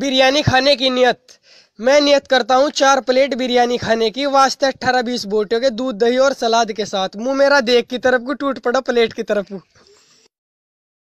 बिरयानी खाने की नियत मैं नियत करता हूँ चार प्लेट बिरयानी खाने की वास्ते अट्ठारह बीस बोटियों के दूध दही और सलाद के साथ मुंह मेरा देख की तरफ को टूट पड़ा प्लेट की तरफ